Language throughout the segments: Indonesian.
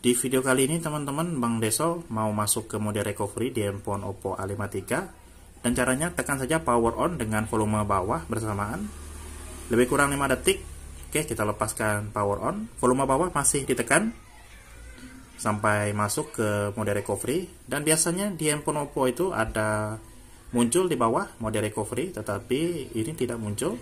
Di video kali ini teman-teman Bang Deso mau masuk ke mode recovery di handphone Oppo A53 dan caranya tekan saja power on dengan volume bawah bersamaan lebih kurang 5 detik oke kita lepaskan power on volume bawah masih ditekan sampai masuk ke mode recovery dan biasanya di handphone Oppo itu ada muncul di bawah mode recovery tetapi ini tidak muncul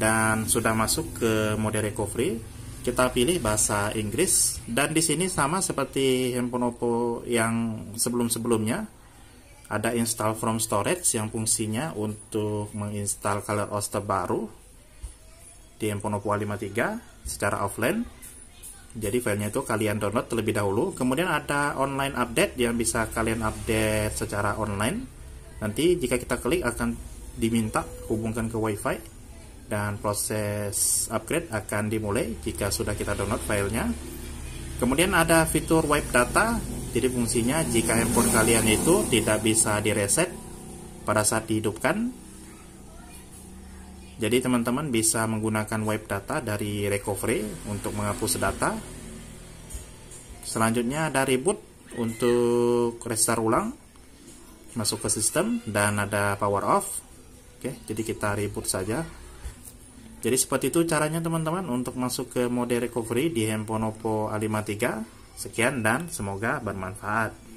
dan sudah masuk ke mode recovery kita pilih bahasa Inggris dan di sini sama seperti handphone Oppo yang sebelum-sebelumnya ada install from storage yang fungsinya untuk menginstal color OS terbaru di handphone Oppo A53 secara offline jadi filenya itu kalian download terlebih dahulu kemudian ada online update yang bisa kalian update secara online nanti jika kita klik akan diminta hubungkan ke wifi dan proses upgrade akan dimulai jika sudah kita download filenya kemudian ada fitur wipe data jadi fungsinya jika handphone kalian itu tidak bisa direset pada saat dihidupkan jadi teman-teman bisa menggunakan wipe data dari recovery untuk menghapus data selanjutnya ada reboot untuk restart ulang masuk ke sistem dan ada power off oke jadi kita reboot saja jadi seperti itu caranya teman-teman untuk masuk ke mode recovery di handphone Oppo A53. Sekian dan semoga bermanfaat.